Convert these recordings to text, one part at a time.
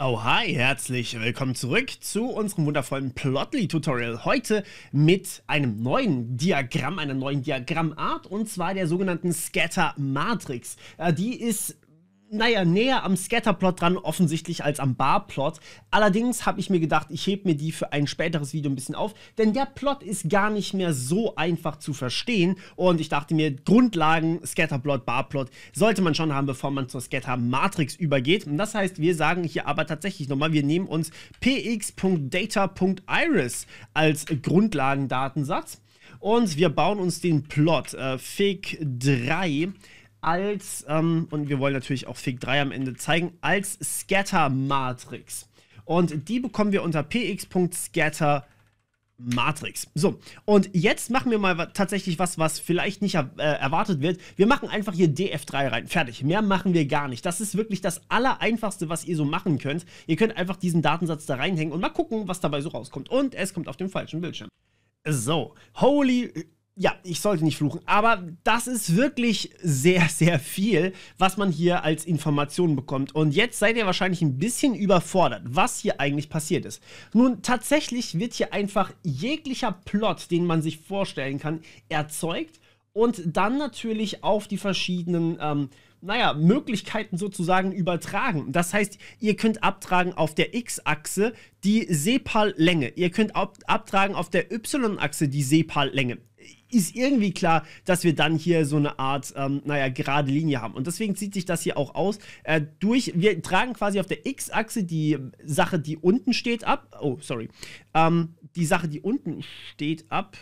Oh hi, herzlich willkommen zurück zu unserem wundervollen Plotly-Tutorial. Heute mit einem neuen Diagramm, einer neuen Diagrammart und zwar der sogenannten Scatter-Matrix. Äh, die ist naja, näher am Scatterplot dran offensichtlich als am Barplot. Allerdings habe ich mir gedacht, ich hebe mir die für ein späteres Video ein bisschen auf, denn der Plot ist gar nicht mehr so einfach zu verstehen und ich dachte mir, Grundlagen, Scatterplot, Barplot sollte man schon haben, bevor man zur Scatter-Matrix übergeht. Und das heißt, wir sagen hier aber tatsächlich nochmal, wir nehmen uns px.data.iris als Grundlagendatensatz und wir bauen uns den Plot äh, Fig 3 als, ähm, und wir wollen natürlich auch Fig 3 am Ende zeigen, als Scatter-Matrix. Und die bekommen wir unter px.scatter. Matrix. So, und jetzt machen wir mal tatsächlich was, was vielleicht nicht äh, erwartet wird. Wir machen einfach hier DF3 rein. Fertig. Mehr machen wir gar nicht. Das ist wirklich das Allereinfachste, was ihr so machen könnt. Ihr könnt einfach diesen Datensatz da reinhängen und mal gucken, was dabei so rauskommt. Und es kommt auf dem falschen Bildschirm. So, holy ja, ich sollte nicht fluchen, aber das ist wirklich sehr, sehr viel, was man hier als Informationen bekommt. Und jetzt seid ihr wahrscheinlich ein bisschen überfordert, was hier eigentlich passiert ist. Nun, tatsächlich wird hier einfach jeglicher Plot, den man sich vorstellen kann, erzeugt und dann natürlich auf die verschiedenen ähm, naja, Möglichkeiten sozusagen übertragen. Das heißt, ihr könnt abtragen auf der X-Achse die Sepallänge. Ihr könnt ab abtragen auf der Y-Achse die Sepallänge ist irgendwie klar, dass wir dann hier so eine Art, ähm, naja, gerade Linie haben. Und deswegen zieht sich das hier auch aus. Äh, durch, wir tragen quasi auf der X-Achse die Sache, die unten steht, ab. Oh, sorry. Ähm, die Sache, die unten steht, ab.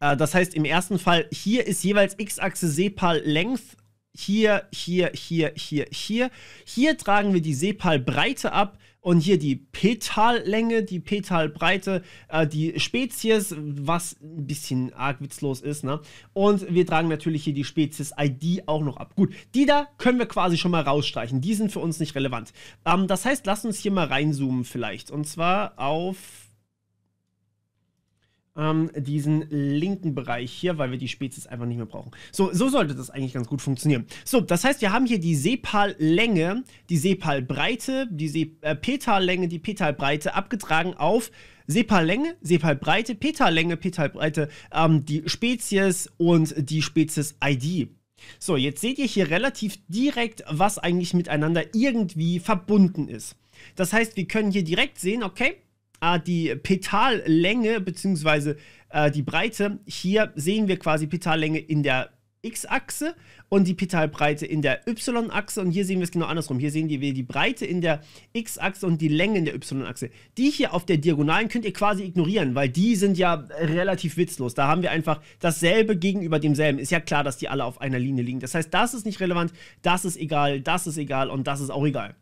Äh, das heißt, im ersten Fall, hier ist jeweils X-Achse Sepal Length hier, hier, hier, hier, hier. Hier tragen wir die Sepalbreite ab und hier die Petallänge, die Petalbreite, äh, die Spezies, was ein bisschen argwitzlos ist, ne? Und wir tragen natürlich hier die Spezies-ID auch noch ab. Gut, die da können wir quasi schon mal rausstreichen. Die sind für uns nicht relevant. Ähm, das heißt, lass uns hier mal reinzoomen vielleicht. Und zwar auf ähm, diesen linken Bereich hier, weil wir die Spezies einfach nicht mehr brauchen. So, so sollte das eigentlich ganz gut funktionieren. So, das heißt, wir haben hier die Sepallänge, die Sepalbreite, die Se äh, Petallänge, die Petalbreite abgetragen auf Sepallänge, Sepalbreite, Petallänge, Petalbreite, ähm, die Spezies und die Spezies-ID. So, jetzt seht ihr hier relativ direkt, was eigentlich miteinander irgendwie verbunden ist. Das heißt, wir können hier direkt sehen, okay, Ah, die Petallänge bzw. Äh, die Breite. Hier sehen wir quasi Petallänge in der X-Achse und die Petalbreite in der Y-Achse. Und hier sehen wir es genau andersrum. Hier sehen wir die Breite in der X-Achse und die Länge in der Y-Achse. Die hier auf der Diagonalen könnt ihr quasi ignorieren, weil die sind ja relativ witzlos. Da haben wir einfach dasselbe gegenüber demselben. Ist ja klar, dass die alle auf einer Linie liegen. Das heißt, das ist nicht relevant, das ist egal, das ist egal und das ist auch egal.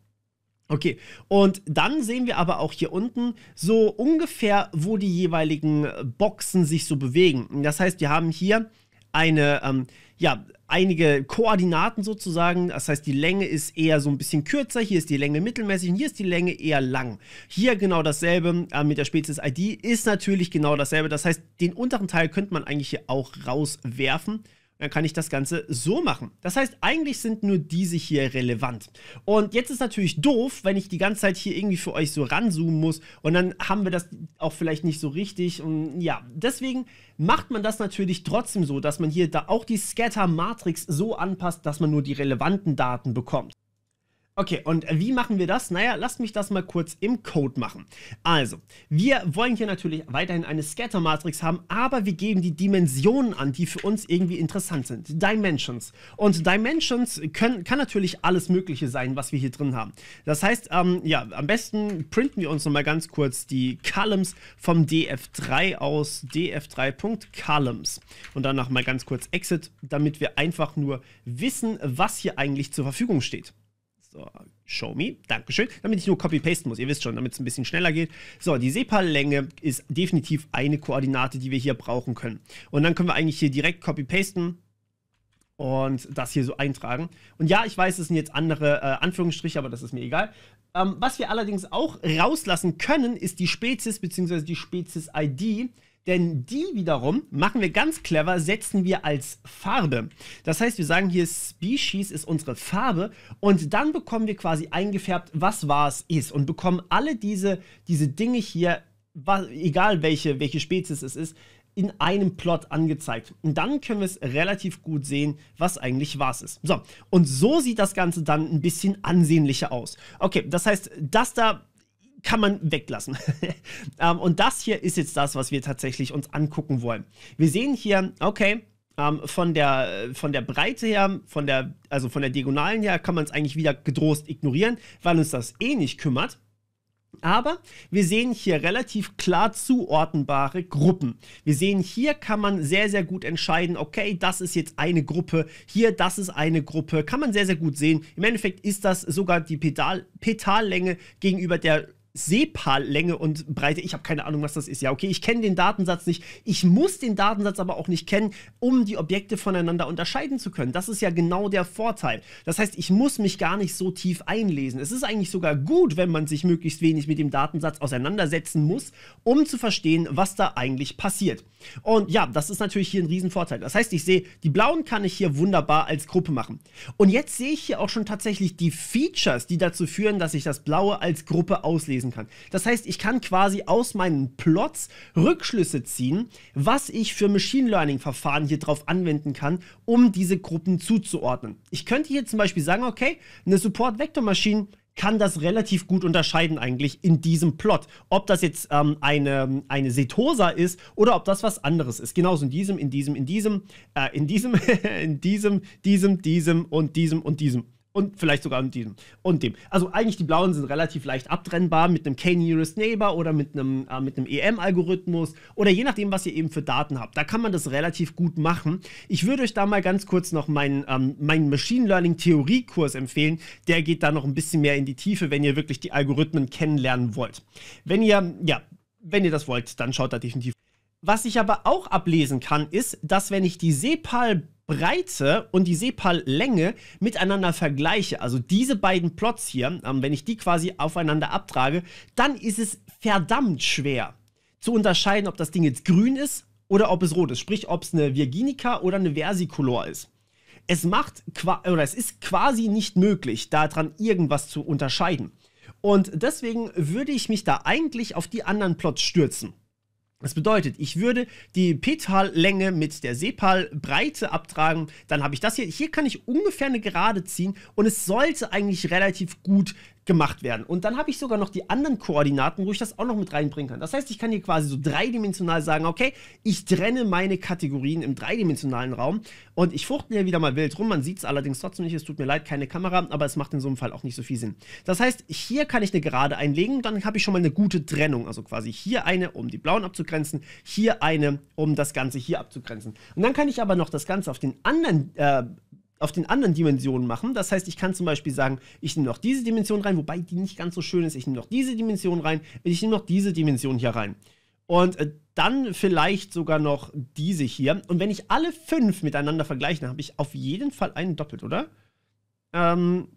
Okay, und dann sehen wir aber auch hier unten so ungefähr, wo die jeweiligen äh, Boxen sich so bewegen. Das heißt, wir haben hier eine, ähm, ja, einige Koordinaten sozusagen. Das heißt, die Länge ist eher so ein bisschen kürzer, hier ist die Länge mittelmäßig und hier ist die Länge eher lang. Hier genau dasselbe äh, mit der Spezies ID ist natürlich genau dasselbe. Das heißt, den unteren Teil könnte man eigentlich hier auch rauswerfen dann kann ich das Ganze so machen. Das heißt, eigentlich sind nur diese hier relevant. Und jetzt ist natürlich doof, wenn ich die ganze Zeit hier irgendwie für euch so ranzoomen muss und dann haben wir das auch vielleicht nicht so richtig. Und ja, deswegen macht man das natürlich trotzdem so, dass man hier da auch die Scatter-Matrix so anpasst, dass man nur die relevanten Daten bekommt. Okay, und wie machen wir das? Naja, lasst mich das mal kurz im Code machen. Also, wir wollen hier natürlich weiterhin eine Scatter-Matrix haben, aber wir geben die Dimensionen an, die für uns irgendwie interessant sind. Dimensions. Und Dimensions können, kann natürlich alles Mögliche sein, was wir hier drin haben. Das heißt, ähm, ja, am besten printen wir uns nochmal ganz kurz die Columns vom DF3 aus df3.columns. Und danach mal ganz kurz Exit, damit wir einfach nur wissen, was hier eigentlich zur Verfügung steht. So, show me. Dankeschön. Damit ich nur copy-pasten muss. Ihr wisst schon, damit es ein bisschen schneller geht. So, die SEPA-Länge ist definitiv eine Koordinate, die wir hier brauchen können. Und dann können wir eigentlich hier direkt copy-pasten und das hier so eintragen. Und ja, ich weiß, es sind jetzt andere äh, Anführungsstriche, aber das ist mir egal. Ähm, was wir allerdings auch rauslassen können, ist die Spezies bzw. die Spezies-ID. Denn die wiederum machen wir ganz clever, setzen wir als Farbe. Das heißt, wir sagen hier Species ist unsere Farbe und dann bekommen wir quasi eingefärbt, was was ist und bekommen alle diese, diese Dinge hier, egal welche, welche Spezies es ist, in einem Plot angezeigt. Und dann können wir es relativ gut sehen, was eigentlich was ist. So, und so sieht das Ganze dann ein bisschen ansehnlicher aus. Okay, das heißt, das da kann man weglassen. Ähm, und das hier ist jetzt das, was wir tatsächlich uns angucken wollen. Wir sehen hier, okay, ähm, von, der, von der Breite her, von der, also von der Diagonalen her, kann man es eigentlich wieder gedrost ignorieren, weil uns das eh nicht kümmert. Aber wir sehen hier relativ klar zuordnenbare Gruppen. Wir sehen hier kann man sehr, sehr gut entscheiden, okay, das ist jetzt eine Gruppe, hier, das ist eine Gruppe. Kann man sehr, sehr gut sehen. Im Endeffekt ist das sogar die Pedal Petallänge gegenüber der SEPA-Länge und Breite. Ich habe keine Ahnung, was das ist. Ja, okay, ich kenne den Datensatz nicht. Ich muss den Datensatz aber auch nicht kennen, um die Objekte voneinander unterscheiden zu können. Das ist ja genau der Vorteil. Das heißt, ich muss mich gar nicht so tief einlesen. Es ist eigentlich sogar gut, wenn man sich möglichst wenig mit dem Datensatz auseinandersetzen muss, um zu verstehen, was da eigentlich passiert. Und ja, das ist natürlich hier ein Riesenvorteil. Das heißt, ich sehe, die blauen kann ich hier wunderbar als Gruppe machen. Und jetzt sehe ich hier auch schon tatsächlich die Features, die dazu führen, dass ich das blaue als Gruppe auslesen lesen kann. Das heißt, ich kann quasi aus meinen Plots Rückschlüsse ziehen, was ich für Machine Learning-Verfahren hier drauf anwenden kann, um diese Gruppen zuzuordnen. Ich könnte hier zum Beispiel sagen, okay, eine Support-Vector-Maschine kann das relativ gut unterscheiden eigentlich in diesem Plot. Ob das jetzt ähm, eine, eine Setosa ist oder ob das was anderes ist. Genauso in diesem, in diesem, in diesem, äh, in diesem, in diesem, diesem, diesem und diesem und diesem. Und vielleicht sogar mit diesem und dem. Also eigentlich die blauen sind relativ leicht abtrennbar mit einem K-Nearest Neighbor oder mit einem, äh, mit einem EM-Algorithmus oder je nachdem, was ihr eben für Daten habt. Da kann man das relativ gut machen. Ich würde euch da mal ganz kurz noch meinen, ähm, meinen Machine Learning Theorie-Kurs empfehlen. Der geht da noch ein bisschen mehr in die Tiefe, wenn ihr wirklich die Algorithmen kennenlernen wollt. Wenn ihr, ja, wenn ihr das wollt, dann schaut da definitiv. Was ich aber auch ablesen kann, ist, dass wenn ich die Sepal Breite und die Sepallänge miteinander vergleiche, also diese beiden Plots hier, ähm, wenn ich die quasi aufeinander abtrage, dann ist es verdammt schwer zu unterscheiden, ob das Ding jetzt grün ist oder ob es rot ist, sprich, ob es eine Virginica oder eine Versicolor ist. Es macht oder es ist quasi nicht möglich, daran irgendwas zu unterscheiden. Und deswegen würde ich mich da eigentlich auf die anderen Plots stürzen. Das bedeutet, ich würde die Petallänge mit der Sepalbreite abtragen. Dann habe ich das hier. Hier kann ich ungefähr eine Gerade ziehen und es sollte eigentlich relativ gut gemacht werden. Und dann habe ich sogar noch die anderen Koordinaten, wo ich das auch noch mit reinbringen kann. Das heißt, ich kann hier quasi so dreidimensional sagen, okay, ich trenne meine Kategorien im dreidimensionalen Raum und ich fuchtel hier wieder mal wild rum. Man sieht es allerdings trotzdem nicht, es tut mir leid, keine Kamera, aber es macht in so einem Fall auch nicht so viel Sinn. Das heißt, hier kann ich eine Gerade einlegen, dann habe ich schon mal eine gute Trennung. Also quasi hier eine, um die blauen abzugrenzen, hier eine, um das Ganze hier abzugrenzen. Und dann kann ich aber noch das Ganze auf den anderen äh, auf den anderen Dimensionen machen. Das heißt, ich kann zum Beispiel sagen, ich nehme noch diese Dimension rein, wobei die nicht ganz so schön ist. Ich nehme noch diese Dimension rein, ich nehme noch diese Dimension hier rein. Und äh, dann vielleicht sogar noch diese hier. Und wenn ich alle fünf miteinander vergleiche, dann habe ich auf jeden Fall einen doppelt, oder? Ähm,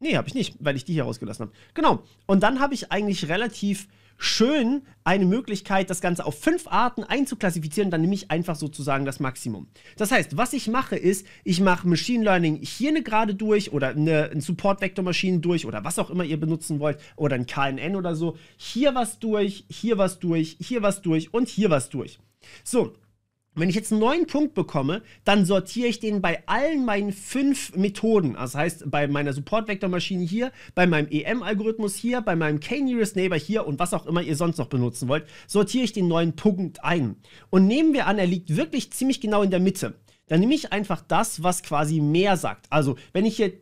nee, habe ich nicht, weil ich die hier rausgelassen habe. Genau. Und dann habe ich eigentlich relativ schön eine Möglichkeit, das Ganze auf fünf Arten einzuklassifizieren. Dann nehme ich einfach sozusagen das Maximum. Das heißt, was ich mache, ist, ich mache Machine Learning hier eine gerade durch oder eine, ein Support Vector Machine durch oder was auch immer ihr benutzen wollt oder ein KNN oder so. Hier was durch, hier was durch, hier was durch und hier was durch. So, wenn ich jetzt einen neuen Punkt bekomme, dann sortiere ich den bei allen meinen fünf Methoden. Also das heißt, bei meiner Support-Vektormaschine hier, bei meinem EM-Algorithmus hier, bei meinem K-Nearest Neighbor hier und was auch immer ihr sonst noch benutzen wollt, sortiere ich den neuen Punkt ein. Und nehmen wir an, er liegt wirklich ziemlich genau in der Mitte dann nehme ich einfach das, was quasi mehr sagt. Also, wenn ich hier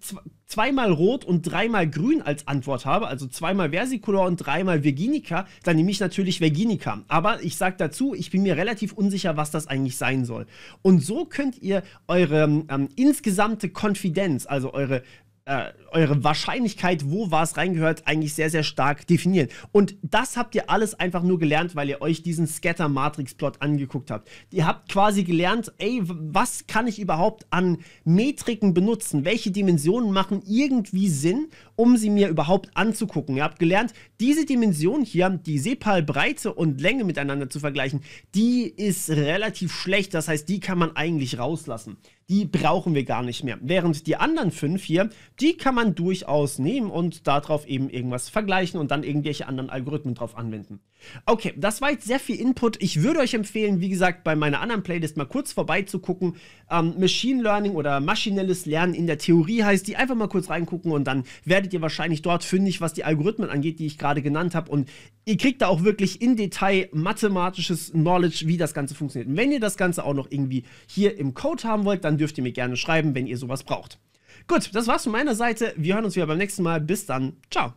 zweimal rot und dreimal grün als Antwort habe, also zweimal Versicolor und dreimal Virginica, dann nehme ich natürlich Virginica. Aber ich sage dazu, ich bin mir relativ unsicher, was das eigentlich sein soll. Und so könnt ihr eure ähm, insgesamte Konfidenz, also eure äh, eure Wahrscheinlichkeit, wo was reingehört, eigentlich sehr, sehr stark definieren. Und das habt ihr alles einfach nur gelernt, weil ihr euch diesen Scatter-Matrix-Plot angeguckt habt. Ihr habt quasi gelernt, ey, was kann ich überhaupt an Metriken benutzen? Welche Dimensionen machen irgendwie Sinn, um sie mir überhaupt anzugucken. Ihr habt gelernt, diese Dimension hier, die Sepalbreite und Länge miteinander zu vergleichen, die ist relativ schlecht. Das heißt, die kann man eigentlich rauslassen. Die brauchen wir gar nicht mehr. Während die anderen fünf hier, die kann man durchaus nehmen und darauf eben irgendwas vergleichen und dann irgendwelche anderen Algorithmen drauf anwenden. Okay, das war jetzt sehr viel Input. Ich würde euch empfehlen, wie gesagt, bei meiner anderen Playlist mal kurz vorbeizugucken. Ähm, Machine Learning oder maschinelles Lernen in der Theorie heißt die. Einfach mal kurz reingucken und dann werdet werdet ihr wahrscheinlich dort fündig, was die Algorithmen angeht, die ich gerade genannt habe. Und ihr kriegt da auch wirklich in Detail mathematisches Knowledge, wie das Ganze funktioniert. Und wenn ihr das Ganze auch noch irgendwie hier im Code haben wollt, dann dürft ihr mir gerne schreiben, wenn ihr sowas braucht. Gut, das war's von meiner Seite. Wir hören uns wieder beim nächsten Mal. Bis dann. Ciao.